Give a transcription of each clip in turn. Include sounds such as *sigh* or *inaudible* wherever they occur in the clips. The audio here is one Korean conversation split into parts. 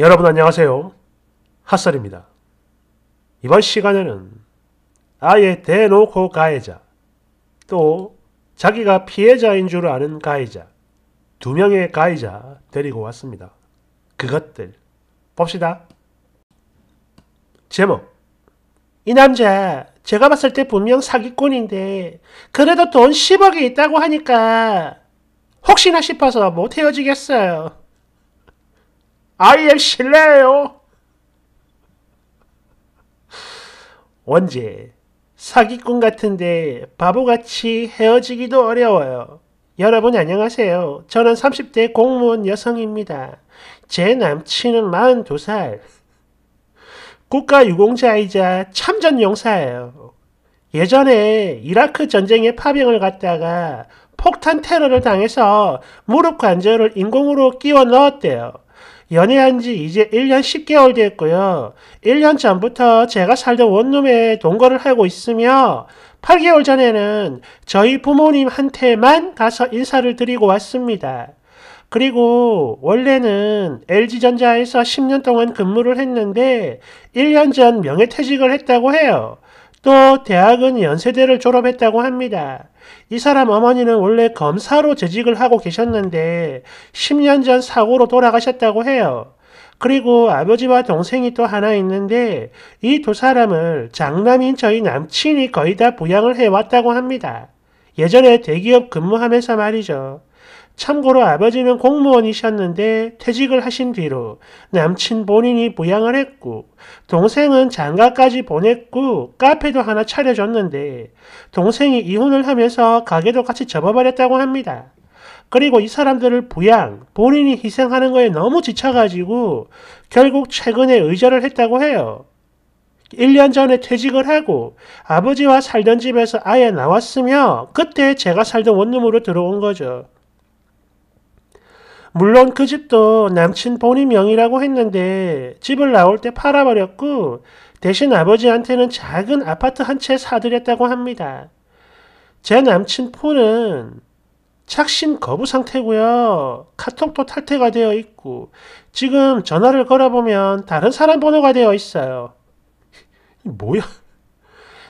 여러분 안녕하세요. 핫설입니다. 이번 시간에는 아예 대놓고 가해자, 또 자기가 피해자인 줄 아는 가해자, 두 명의 가해자 데리고 왔습니다. 그것들 봅시다. 제목 이 남자 제가 봤을 때 분명 사기꾼인데 그래도 돈 10억이 있다고 하니까 혹시나 싶어서 못 헤어지겠어요. 아예 실례예요. 언제 사기꾼 같은데 바보같이 헤어지기도 어려워요. 여러분 안녕하세요. 저는 30대 공무원 여성입니다. 제 남친은 42살. 국가유공자이자 참전용사예요. 예전에 이라크 전쟁에 파병을 갔다가 폭탄 테러를 당해서 무릎 관절을 인공으로 끼워 넣었대요. 연애한 지 이제 1년 10개월 됐고요. 1년 전부터 제가 살던 원룸에 동거를 하고 있으며 8개월 전에는 저희 부모님한테만 가서 인사를 드리고 왔습니다. 그리고 원래는 LG전자에서 10년 동안 근무를 했는데 1년 전 명예퇴직을 했다고 해요. 또 대학은 연세대를 졸업했다고 합니다. 이 사람 어머니는 원래 검사로 재직을 하고 계셨는데 10년 전 사고로 돌아가셨다고 해요. 그리고 아버지와 동생이 또 하나 있는데 이 두 사람을 장남인 저희 남친이 거의 다 부양을 해왔다고 합니다. 예전에 대기업 근무하면서 말이죠. 참고로 아버지는 공무원이셨는데 퇴직을 하신 뒤로 남친 본인이 부양을 했고 동생은 장가까지 보냈고 카페도 하나 차려줬는데 동생이 이혼을 하면서 가게도 같이 접어버렸다고 합니다. 그리고 이 사람들을 부양, 본인이 희생하는 거에 너무 지쳐가지고 결국 최근에 의절을 했다고 해요. 1년 전에 퇴직을 하고 아버지와 살던 집에서 아예 나왔으며 그때 제가 살던 원룸으로 들어온 거죠. 물론 그 집도 남친 본인 명의라고 했는데 집을 나올 때 팔아버렸고 대신 아버지한테는 작은 아파트 한 채 사드렸다고 합니다. 제 남친 폰은 착신 거부 상태고요. 카톡도 탈퇴가 되어 있고 지금 전화를 걸어보면 다른 사람 번호가 되어 있어요. 뭐야?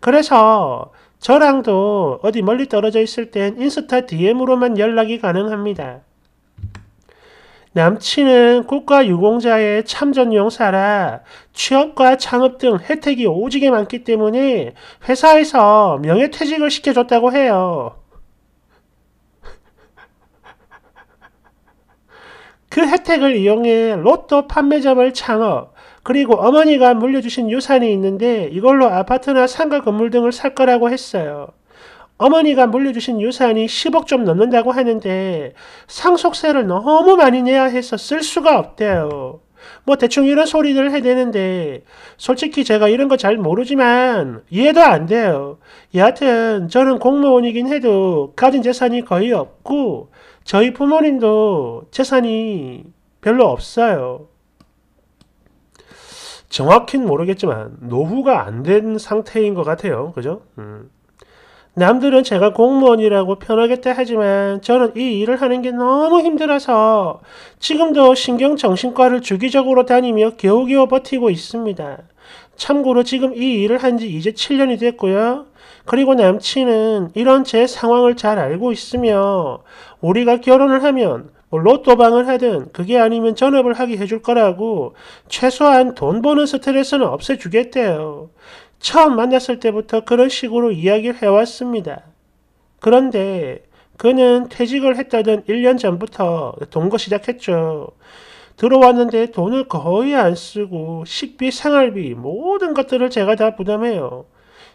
그래서 저랑도 어디 멀리 떨어져 있을 땐 인스타 DM으로만 연락이 가능합니다. 남친은 국가 유공자의 참전용사라 취업과 창업 등 혜택이 오지게 많기 때문에 회사에서 명예퇴직을 시켜줬다고 해요. 그 혜택을 이용해 로또 판매점을 창업, 그리고 어머니가 물려주신 유산이 있는데 이걸로 아파트나 상가 건물 등을 살 거라고 했어요. 어머니가 물려주신 유산이 10억 좀 넘는다고 하는데 상속세를 너무 많이 내야 해서 쓸 수가 없대요. 뭐 대충 이런 소리들을 해대는데 솔직히 제가 이런 거 잘 모르지만 이해도 안 돼요. 여하튼 저는 공무원이긴 해도 가진 재산이 거의 없고 저희 부모님도 재산이 별로 없어요. 정확히는 모르겠지만 노후가 안 된 상태인 것 같아요. 그죠? 음. 남들은 제가 공무원이라고 편하겠다 하지만 저는 이 일을 하는 게 너무 힘들어서 지금도 신경정신과를 주기적으로 다니며 겨우겨우 버티고 있습니다. 참고로 지금 이 일을 한 지 이제 7년이 됐고요. 그리고 남친은 이런 제 상황을 잘 알고 있으며 우리가 결혼을 하면 뭐 로또방을 하든 그게 아니면 전업을 하게 해줄 거라고 최소한 돈 버는 스트레스는 없애주겠대요. 처음 만났을 때부터 그런 식으로 이야기를 해왔습니다. 그런데 그는 퇴직을 했다던 1년 전부터 동거 시작했죠. 들어왔는데 돈을 거의 안 쓰고 식비, 생활비 모든 것들을 제가 다 부담해요.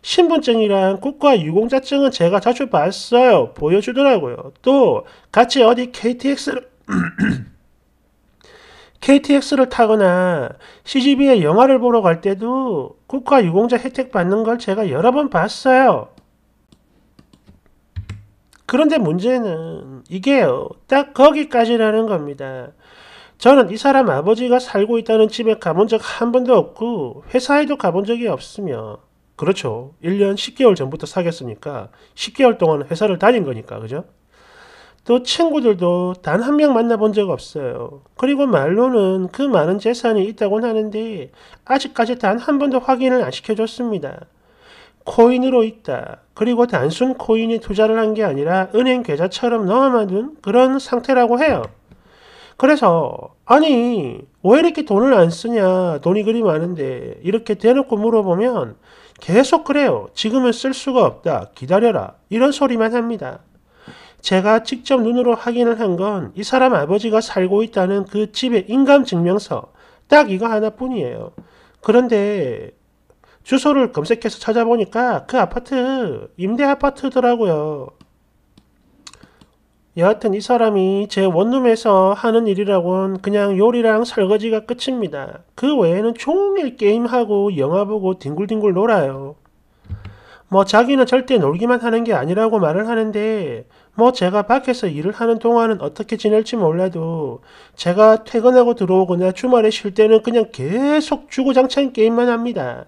신분증이랑 국가 유공자증은 제가 자주 봤어요. 보여주더라고요. 또 같이 어디 KTX를 *clears throat* KTX를 타거나 CGV에 영화를 보러 갈 때도 국가 유공자 혜택 받는 걸 제가 여러 번 봤어요. 그런데 문제는 이게요. 딱 거기까지라는 겁니다. 저는 이 사람 아버지가 살고 있다는 집에 가본 적 한 번도 없고 회사에도 가본 적이 없으며 그렇죠. 1년 10개월 전부터 사귀으니까 10개월 동안 회사를 다닌 거니까 그죠? 또 친구들도 단 한 명 만나본 적 없어요. 그리고 말로는 그 많은 재산이 있다곤 하는데 아직까지 단 한 번도 확인을 안 시켜줬습니다. 코인으로 있다. 그리고 단순 코인에 투자를 한 게 아니라 은행 계좌처럼 넣어만 둔 그런 상태라고 해요. 그래서 아니 왜 이렇게 돈을 안 쓰냐 돈이 그리 많은데 이렇게 대놓고 물어보면 계속 그래요. 지금은 쓸 수가 없다. 기다려라. 이런 소리만 합니다. 제가 직접 눈으로 확인을 한 건 이 사람 아버지가 살고 있다는 그 집의 인감증명서 딱 이거 하나뿐이에요. 그런데 주소를 검색해서 찾아보니까 그 아파트 임대 아파트더라고요. 여하튼 이 사람이 제 원룸에서 하는 일이라곤 그냥 요리랑 설거지가 끝입니다. 그 외에는 종일 게임하고 영화 보고 뒹굴뒹굴 놀아요. 뭐 자기는 절대 놀기만 하는 게 아니라고 말을 하는데 뭐 제가 밖에서 일을 하는 동안은 어떻게 지낼지 몰라도 제가 퇴근하고 들어오거나 주말에 쉴 때는 그냥 계속 주구장창 게임만 합니다.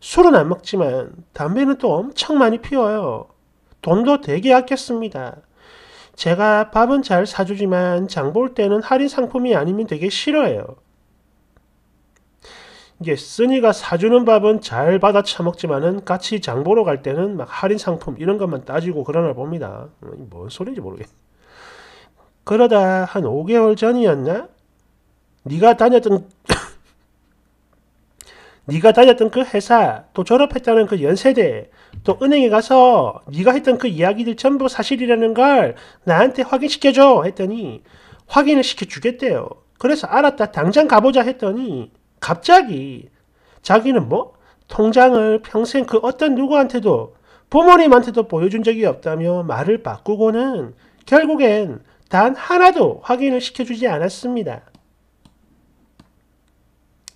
술은 안 먹지만 담배는 또 엄청 많이 피워요. 돈도 되게 아꼈습니다. 제가 밥은 잘 사주지만 장볼 때는 할인 상품이 아니면 되게 싫어해요. 이게 쓰니가 사주는 밥은 잘 받아 처먹지만은 같이 장 보러 갈 때는 막 할인 상품 이런 것만 따지고 그러나 봅니다. 어, 뭔 소리인지 모르겠. 어 그러다 한 5개월 전이었나? 네가 다녔던 *coughs* 네가 다녔던 그 회사, 또 졸업했다는 그 연세대, 또 은행에 가서 네가 했던 그 이야기들 전부 사실이라는 걸 나한테 확인시켜줘 했더니 확인을 시켜주겠대요. 그래서 알았다 당장 가보자 했더니 갑자기 자기는 뭐 통장을 평생 그 어떤 누구한테도 부모님한테도 보여준 적이 없다며 말을 바꾸고는 결국엔 단 하나도 확인을 시켜주지 않았습니다.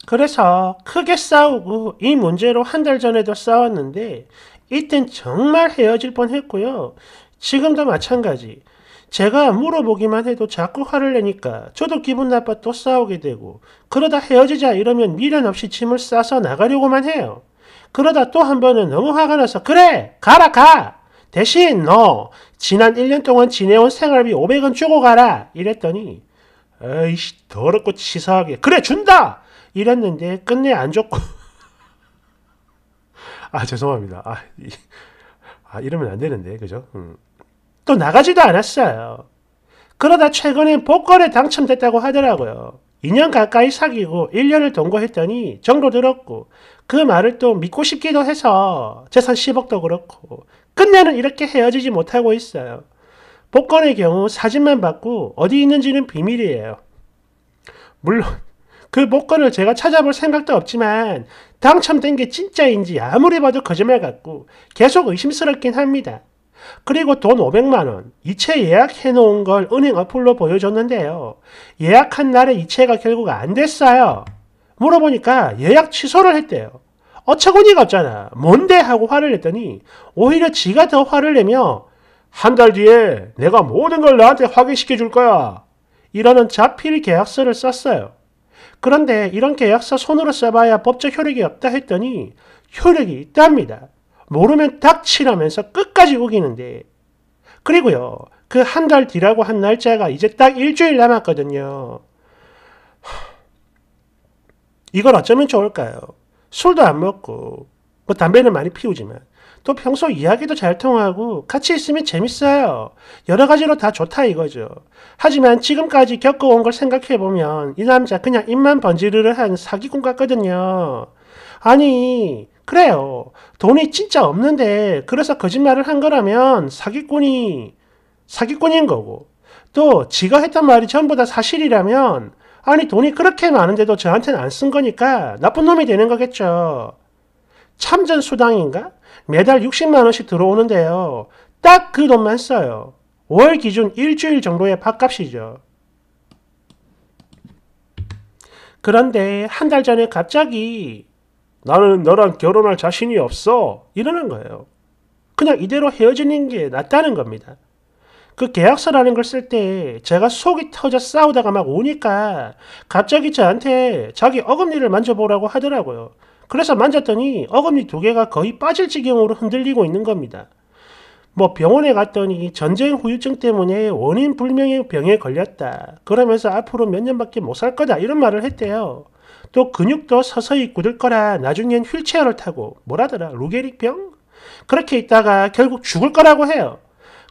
그래서 크게 싸우고 이 문제로 한 달 전에도 싸웠는데 이땐 정말 헤어질 뻔했고요. 지금도 마찬가지. 제가 물어보기만 해도 자꾸 화를 내니까 저도 기분 나빠 또 싸우게 되고 그러다 헤어지자 이러면 미련 없이 짐을 싸서 나가려고만 해요. 그러다 또 한 번은 너무 화가 나서 그래 가라 가 대신 너 지난 1년 동안 지내온 생활비 500원 주고 가라 이랬더니 에이씨 더럽고 치사하게 그래 준다 이랬는데 끝내 안좋고아 *laughs* 죄송합니다 아, 이, 아 이러면 안 되는데 그죠? 음. 또 나가지도 않았어요. 그러다 최근엔 복권에 당첨됐다고 하더라고요. 2년 가까이 사귀고 1년을 동거했더니 정도 들었고 그 말을 또 믿고 싶기도 해서 재산 10억도 그렇고 끝내는 이렇게 헤어지지 못하고 있어요. 복권의 경우 사진만 받고 어디 있는지는 비밀이에요. 물론 그 복권을 제가 찾아볼 생각도 없지만 당첨된 게 진짜인지 아무리 봐도 거짓말 같고 계속 의심스럽긴 합니다. 그리고 돈 500만원, 이체 예약해 놓은 걸 은행 어플로 보여줬는데요. 예약한 날에 이체가 결국 안 됐어요. 물어보니까 예약 취소를 했대요. 어처구니가 없잖아. 뭔데? 하고 화를 냈더니 오히려 지가 더 화를 내며 한 달 뒤에 내가 모든 걸너한테 확인시켜 줄 거야. 이러는 자필 계약서를 썼어요. 그런데 이런 계약서 손으로 써봐야 법적 효력이 없다 했더니 효력이 있답니다. 모르면 닥치라면서 끝까지 우기는데 그리고요. 그 한 달 뒤라고 한 날짜가 이제 딱 일주일 남았거든요. 이걸 어쩌면 좋을까요? 술도 안 먹고 뭐 담배는 많이 피우지만 또 평소 이야기도 잘 통하고 같이 있으면 재밌어요. 여러 가지로 다 좋다 이거죠. 하지만 지금까지 겪어온 걸 생각해보면 이 남자 그냥 입만 번지르르한 사기꾼 같거든요. 아니 그래요. 돈이 진짜 없는데 그래서 거짓말을 한 거라면 사기꾼이 사기꾼인 거고 또 지가 했던 말이 전부 다 사실이라면 아니 돈이 그렇게 많은데도 저한테는 안 쓴 거니까 나쁜 놈이 되는 거겠죠. 참전 수당인가? 매달 60만 원씩 들어오는데요. 딱 그 돈만 써요. 월 기준 일주일 정도의 밥값이죠. 그런데 한 달 전에 갑자기 나는 너랑 결혼할 자신이 없어. 이러는 거예요. 그냥 이대로 헤어지는 게 낫다는 겁니다. 그 계약서라는 걸 쓸 때 제가 속이 터져 싸우다가 막 오니까 갑자기 저한테 자기 어금니를 만져보라고 하더라고요. 그래서 만졌더니 어금니 두 개가 거의 빠질 지경으로 흔들리고 있는 겁니다. 뭐 병원에 갔더니 전쟁 후유증 때문에 원인 불명의 병에 걸렸다. 그러면서 앞으로 몇 년밖에 못 살 거다. 이런 말을 했대요. 또 근육도 서서히 굳을 거라 나중엔 휠체어를 타고 뭐라더라 루게릭병? 그렇게 있다가 결국 죽을 거라고 해요.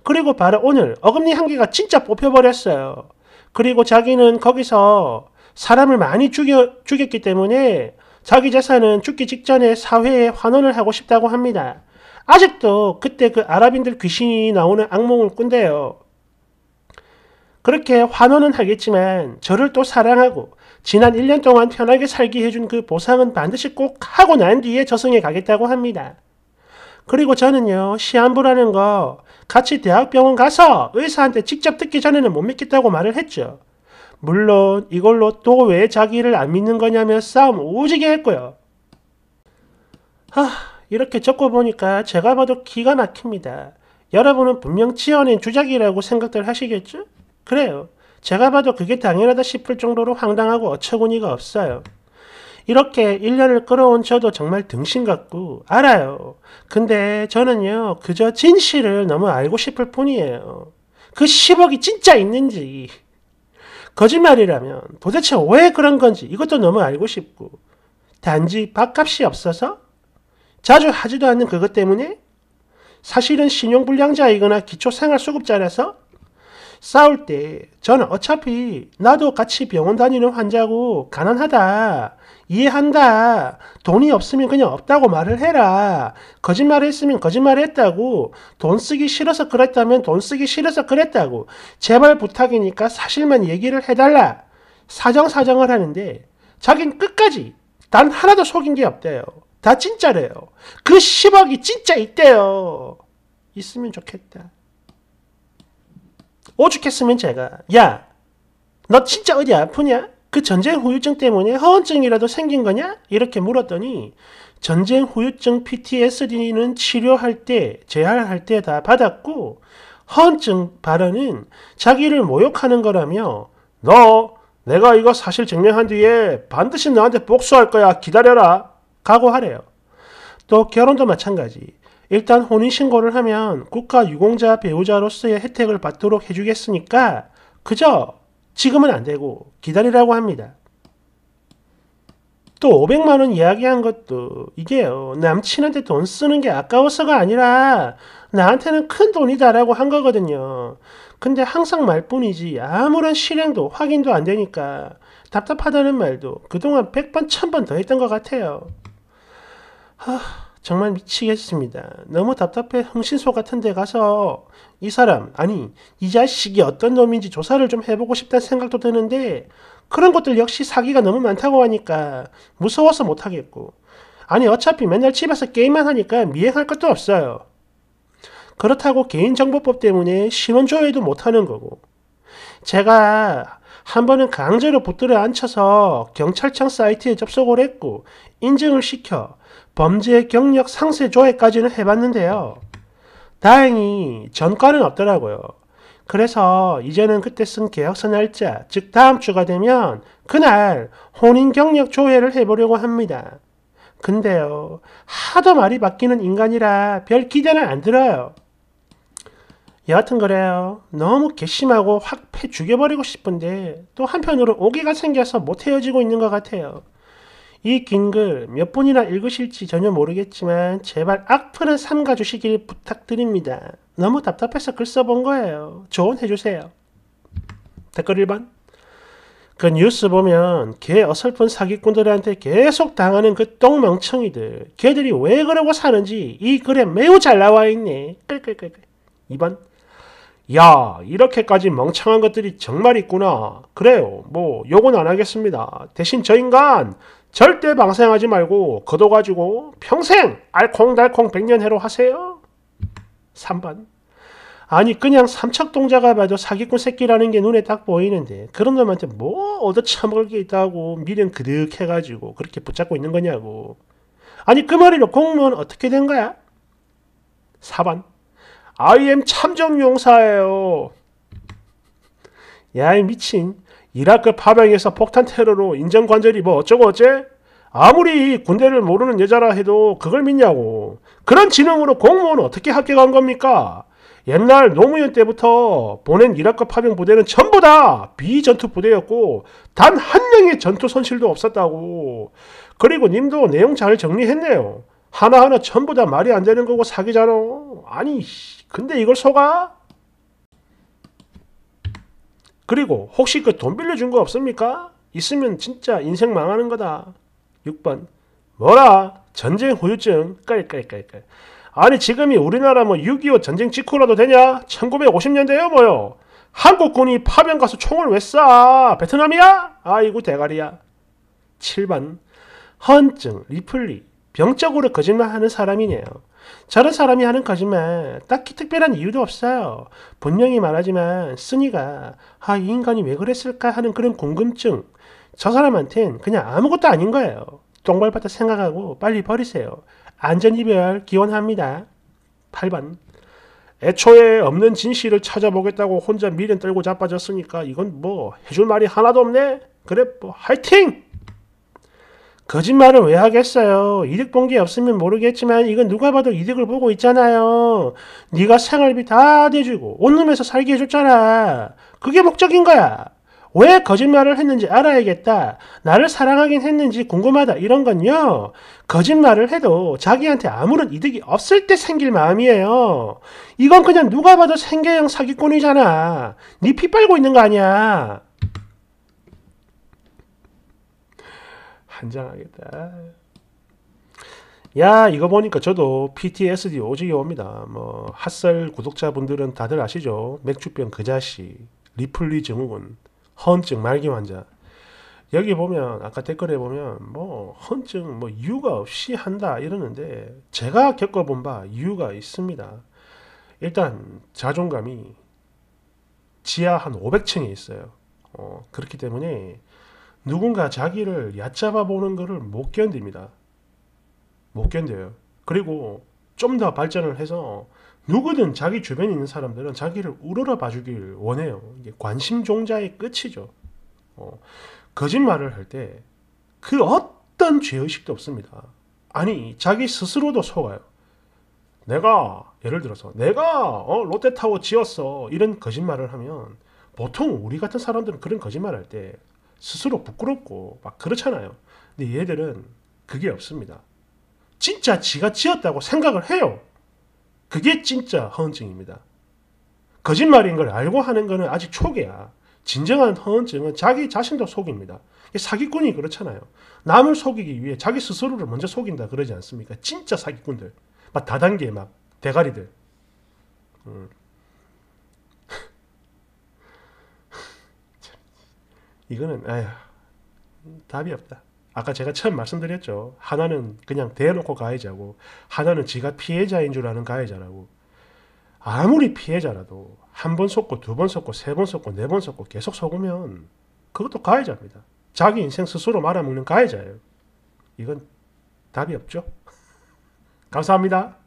그리고 바로 오늘 어금니 한 개가 진짜 뽑혀버렸어요. 그리고 자기는 거기서 사람을 많이 죽여, 죽였기 때문에 자기 재산은 죽기 직전에 사회에 환원을 하고 싶다고 합니다. 아직도 그때 그 아랍인들 귀신이 나오는 악몽을 꾼대요. 그렇게 환원은 하겠지만 저를 또 사랑하고 지난 1년 동안 편하게 살게 해준 그 보상은 반드시 꼭 하고 난 뒤에 저승에 가겠다고 합니다. 그리고 저는요, 시한부라는 거 같이 대학병원 가서 의사한테 직접 듣기 전에는 못 믿겠다고 말을 했죠. 물론 이걸로 또 왜 자기를 안 믿는 거냐며 싸움 오지게 했고요. 하, 이렇게 적고 보니까 제가 봐도 기가 막힙니다. 여러분은 분명 지어낸 주작이라고 생각들 하시겠죠? 그래요. 제가 봐도 그게 당연하다 싶을 정도로 황당하고 어처구니가 없어요. 이렇게 1년을 끌어온 저도 정말 등신 같고 알아요. 근데 저는요 그저 진실을 너무 알고 싶을 뿐이에요. 그 10억이 진짜 있는지 거짓말이라면 도대체 왜 그런 건지 이것도 너무 알고 싶고 단지 밥값이 없어서 자주 하지도 않는 그것 때문에 사실은 신용불량자이거나 기초생활수급자라서 싸울 때 저는 어차피 나도 같이 병원 다니는 환자고 가난하다. 이해한다. 돈이 없으면 그냥 없다고 말을 해라. 거짓말 했으면 거짓말 했다고. 돈 쓰기 싫어서 그랬다면 돈 쓰기 싫어서 그랬다고. 제발 부탁이니까 사실만 얘기를 해달라. 사정사정을 하는데 자긴 끝까지 단 하나도 속인 게 없대요. 다 진짜래요. 그 10억이 진짜 있대요. 있으면 좋겠다. 오죽했으면 제가 야 너 진짜 어디 아프냐? 그 전쟁 후유증 때문에 허언증이라도 생긴 거냐? 이렇게 물었더니 전쟁 후유증 PTSD는 치료할 때, 재활할 때 다 받았고 허언증 발언은 자기를 모욕하는 거라며 너 내가 이거 사실 증명한 뒤에 반드시 너한테 복수할 거야 기다려라 각오하래요. 또 결혼도 마찬가지. 일단 혼인신고를 하면 국가 유공자 배우자로서의 혜택을 받도록 해주겠으니까 그저 지금은 안 되고 기다리라고 합니다. 또 500만원 이야기한 것도 이게요. 남친한테 돈 쓰는 게 아까워서가 아니라 나한테는 큰 돈이다라고 한 거거든요. 근데 항상 말뿐이지 아무런 실행도 확인도 안 되니까 답답하다는 말도 그동안 100번, 1000번 더 했던 것 같아요. 하... 정말 미치겠습니다. 너무 답답해 흥신소 같은 데 가서 이 사람, 아니, 이 자식이 어떤 놈인지 조사를 좀 해보고 싶다는 생각도 드는데 그런 것들 역시 사기가 너무 많다고 하니까 무서워서 못하겠고 아니 어차피 맨날 집에서 게임만 하니까 미행할 것도 없어요. 그렇다고 개인정보법 때문에 신원조회도 못하는 거고 제가 한 번은 강제로 붙들어 앉혀서 경찰청 사이트에 접속을 했고 인증을 시켜 범죄 경력 상세 조회까지는 해봤는데요. 다행히 전과는 없더라고요. 그래서 이제는 그때 쓴 계약서 날짜, 즉 다음 주가 되면 그날 혼인 경력 조회를 해보려고 합니다. 근데요, 하도 말이 바뀌는 인간이라 별 기대는 안 들어요. 여하튼 그래요. 너무 괘씸하고 확 패 죽여버리고 싶은데 또 한편으로 오기가 생겨서 못 헤어지고 있는 것 같아요. 이긴글몇번이나 읽으실지 전혀 모르겠지만 제발 악플은 삼가주시길 부탁드립니다. 너무 답답해서 글 써본 거예요. 조언해주세요. 댓글 1번 그 뉴스 보면 개 어설픈 사기꾼들한테 계속 당하는 그 똥멍청이들 개들이왜 그러고 사는지 이 글에 매우 잘 나와 있네. 끌 끌끌끌 2번 야 이렇게까지 멍청한 것들이 정말 있구나 그래요 뭐 욕은 안 하겠습니다 대신 저 인간 절대 방생하지 말고 걷어가지고 평생 알콩달콩 백년해로 하세요. 3번 아니 그냥 삼척동자가 봐도 사기꾼 새끼라는 게 눈에 딱 보이는데 그런 놈한테 뭐 얻어 처먹을 게 있다고 미련 그득해가지고 그렇게 붙잡고 있는 거냐고 아니 그 머리로 공무원 어떻게 된 거야? 4번 I m 참정용사예요 야 이 미친 이라크 파병에서 폭탄 테러로 인정관절이 뭐 어쩌고 어째? 아무리 군대를 모르는 여자라 해도 그걸 믿냐고. 그런 지능으로 공무원 어떻게 합격한 겁니까? 옛날 노무현 때부터 보낸 이라크 파병 부대는 전부 다 비전투 부대였고 단 한 명의 전투 손실도 없었다고. 그리고 님도 내용 잘 정리했네요. 하나하나 전부 다 말이 안 되는 거고 사기잖아. 아니 근데 이걸 속아? 그리고 혹시 그 돈 빌려준 거 없습니까? 있으면 진짜 인생 망하는 거다. 6번 뭐라 전쟁 후유증 깔깔깔깔 아니 지금이 우리나라 뭐 6.25 전쟁 직후라도 되냐? 1950년대요 뭐요? 한국군이 파병 가서 총을 왜 쏴? 베트남이야? 아이고 대가리야. 7번 헌증, 리플리, 병적으로 거짓말하는 사람이네요. 저런 사람이 하는 거지만 딱히 특별한 이유도 없어요. 분명히 말하지만 쓴이가 아이 인간이 왜 그랬을까 하는 그런 궁금증 저 사람한텐 그냥 아무것도 아닌 거예요. 똥벌받다 생각하고 빨리 버리세요. 안전이별 기원합니다. 8번 애초에 없는 진실을 찾아보겠다고 혼자 미련 떨고 자빠졌으니까 이건 뭐 해줄 말이 하나도 없네. 그래 뭐 화이팅! 거짓말을 왜 하겠어요? 이득 본 게 없으면 모르겠지만 이건 누가 봐도 이득을 보고 있잖아요. 네가 생활비 다 내주고 온 놈에서 살게 해줬잖아. 그게 목적인 거야. 왜 거짓말을 했는지 알아야겠다. 나를 사랑하긴 했는지 궁금하다. 이런 건요. 거짓말을 해도 자기한테 아무런 이득이 없을 때 생길 마음이에요. 이건 그냥 누가 봐도 생계형 사기꾼이잖아. 네 피 빨고 있는 거 아니야. 한장하겠다. 야 이거 보니까 저도 PTSD 오지게 옵니다. 뭐 핫설 구독자분들은 다들 아시죠? 맥주병 그 자식, 리플리 증후군, 허증 말기 환자. 여기 보면 아까 댓글에 보면 뭐 헌증 뭐 이유가 없이 한다 이러는데 제가 겪어본 바 이유가 있습니다. 일단 자존감이 지하 한 500층에 있어요. 어, 그렇기 때문에 누군가 자기를 얕잡아 보는 것을 못 견딥니다. 못 견뎌요. 그리고 좀 더 발전을 해서 누구든 자기 주변에 있는 사람들은 자기를 우러러 봐주길 원해요. 이게 관심종자의 끝이죠. 어, 거짓말을 할 때 그 어떤 죄의식도 없습니다. 아니 자기 스스로도 속아요. 내가 예를 들어서 내가 어, 롯데타워 지었어 이런 거짓말을 하면 보통 우리 같은 사람들은 그런 거짓말 할때 스스로 부끄럽고 막 그렇잖아요. 근데 얘들은 그게 없습니다. 진짜 지가 지었다고 생각을 해요. 그게 진짜 허언증입니다. 거짓말인 걸 알고 하는 거는 아직 초기야. 진정한 허언증은 자기 자신도 속입니다. 사기꾼이 그렇잖아요. 남을 속이기 위해 자기 스스로를 먼저 속인다 그러지 않습니까? 진짜 사기꾼들. 막 다단계 막 대가리들. 음. 이거는 아휴 답이 없다. 아까 제가 처음 말씀드렸죠. 하나는 그냥 대놓고 가해자고 하나는 지가 피해자인 줄 아는 가해자라고 아무리 피해자라도 한 번 속고 두 번 속고 세 번 속고 네 번 속고 계속 속으면 그것도 가해자입니다. 자기 인생 스스로 말아먹는 가해자예요. 이건 답이 없죠. *laughs* 감사합니다.